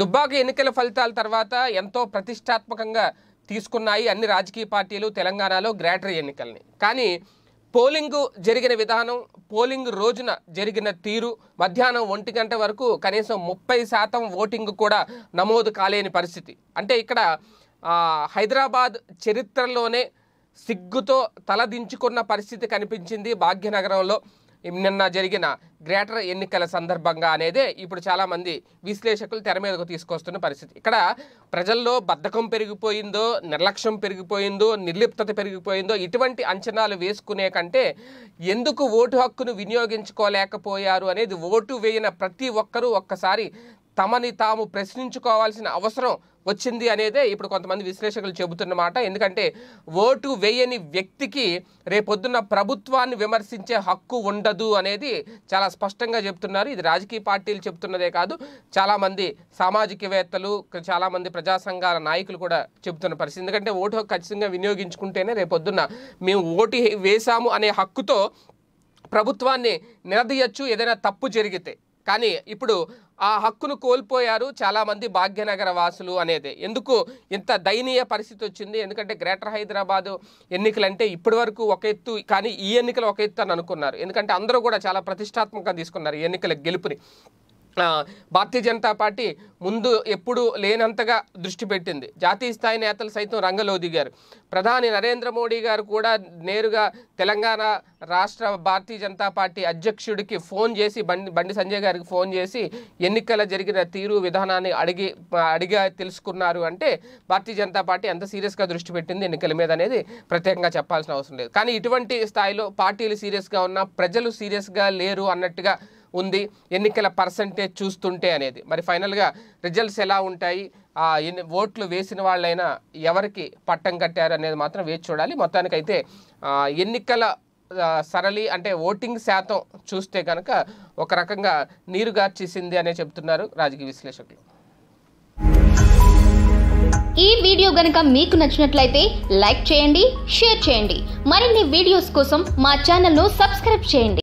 దుబ్బాక ఎన్నికల ఫలితాల తర్వాత ఎంతో ప్రతిష్టాత్మకంగా తీసుకున్నాయి అన్ని రాజకీయ పార్టీలు తెలంగాణలో గ్రాటరీ ఎన్నికల్ని కానీ పోలింగ్ జరిగిన విధానం పోలింగ్ రోజున జరిగిన తీరు మధ్యాహ్నం ఒంటి గంట వరకు కనీసం ముప్పై శాతం ఓటింగ్ కూడా నమోదు కాలేని పరిస్థితి అంటే ఇక్కడ హైదరాబాద్ చరిత్రలోనే సిగ్గుతో తలదించుకున్న పరిస్థితి కనిపించింది భాగ్యనగరంలో నిన్న జరిగిన గ్రేటర్ ఎన్నికల సందర్భంగా అనేది ఇప్పుడు చాలామంది విశ్లేషకులు తెర మీదకు తీసుకొస్తున్న పరిస్థితి ఇక్కడ ప్రజల్లో బద్ధకం పెరిగిపోయిందో నిర్లక్ష్యం పెరిగిపోయిందో నిర్లిప్తత పెరిగిపోయిందో ఇటువంటి అంచనాలు వేసుకునే కంటే ఎందుకు ఓటు హక్కును వినియోగించుకోలేకపోయారు అనేది ఓటు వేయన ప్రతి ఒక్కరూ ఒక్కసారి తమని తాము ప్రశ్నించుకోవాల్సిన అవసరం వచ్చింది అనేదే ఇప్పుడు కొంతమంది విశ్లేషకులు చెబుతున్నమాట ఎందుకంటే ఓటు వేయని వ్యక్తికి రేపొద్దున ప్రభుత్వాన్ని విమర్శించే హక్కు ఉండదు అనేది చాలా స్పష్టంగా చెబుతున్నారు ఇది రాజకీయ పార్టీలు చెబుతున్నదే కాదు చాలామంది సామాజికవేత్తలు చాలామంది ప్రజా సంఘాల నాయకులు కూడా చెబుతున్న పరిస్థితి ఎందుకంటే ఓటు ఖచ్చితంగా వినియోగించుకుంటేనే రేపొద్దున మేము ఓటు వేశాము అనే హక్కుతో ప్రభుత్వాన్ని నిలదీయచ్చు ఏదైనా తప్పు జరిగితే కానీ ఇప్పుడు ఆ హక్కును కోల్పోయారు చాలామంది భాగ్యనగర వాసులు అనేది ఎందుకు ఇంత దయనీయ పరిస్థితి వచ్చింది ఎందుకంటే గ్రేటర్ హైదరాబాద్ ఎన్నికలు అంటే ఇప్పటి వరకు ఒక ఎత్తు కానీ ఈ ఎన్నికలు ఒక ఎత్తు అని అనుకున్నారు ఎందుకంటే అందరూ కూడా చాలా ప్రతిష్టాత్మకంగా తీసుకున్నారు ఈ ఎన్నికల గెలుపుని భారతీయ జనతా పార్టీ ముందు ఎప్పుడు లేనంతగా దృష్టి పెట్టింది జాతీయ స్థాయి నేతలు సైతం రంగలో దిగారు ప్రధాని నరేంద్ర మోడీ గారు కూడా నేరుగా తెలంగాణ రాష్ట్ర భారతీయ జనతా పార్టీ అధ్యక్షుడికి ఫోన్ చేసి బండి బండి సంజయ్ గారికి ఫోన్ చేసి ఎన్నికల జరిగిన తీరు విధానాన్ని అడిగి అడిగా తెలుసుకున్నారు అంటే భారతీయ జనతా పార్టీ ఎంత సీరియస్గా దృష్టి పెట్టింది ఎన్నికల మీద అనేది ప్రత్యేకంగా చెప్పాల్సిన అవసరం లేదు కానీ ఇటువంటి స్థాయిలో పార్టీలు సీరియస్గా ఉన్నా ప్రజలు సీరియస్గా లేరు అన్నట్టుగా ఉంది ఎన్నికల పర్సంటేజ్ చూస్తుంటే అనేది మరి ఫైనల్గా రిజల్ట్స్ ఎలా ఉంటాయి ఎన్ని ఓట్లు వేసిన వాళ్ళైనా ఎవరికి పట్టం కట్టారు అనేది మాత్రం వేచి చూడాలి మొత్తానికైతే ఎన్నికల సరళి అంటే ఓటింగ్ శాతం చూస్తే కనుక ఒక రకంగా నీరుగార్చేసింది అనే చెప్తున్నారు రాజకీయ విశ్లేషకులు ఈ వీడియో గనక మీకు నచ్చినట్లయితే లైక్ చేయండి షేర్ చేయండి మరిన్ని వీడియోస్ కోసం మా ఛానల్ను సబ్స్క్రైబ్ చేయండి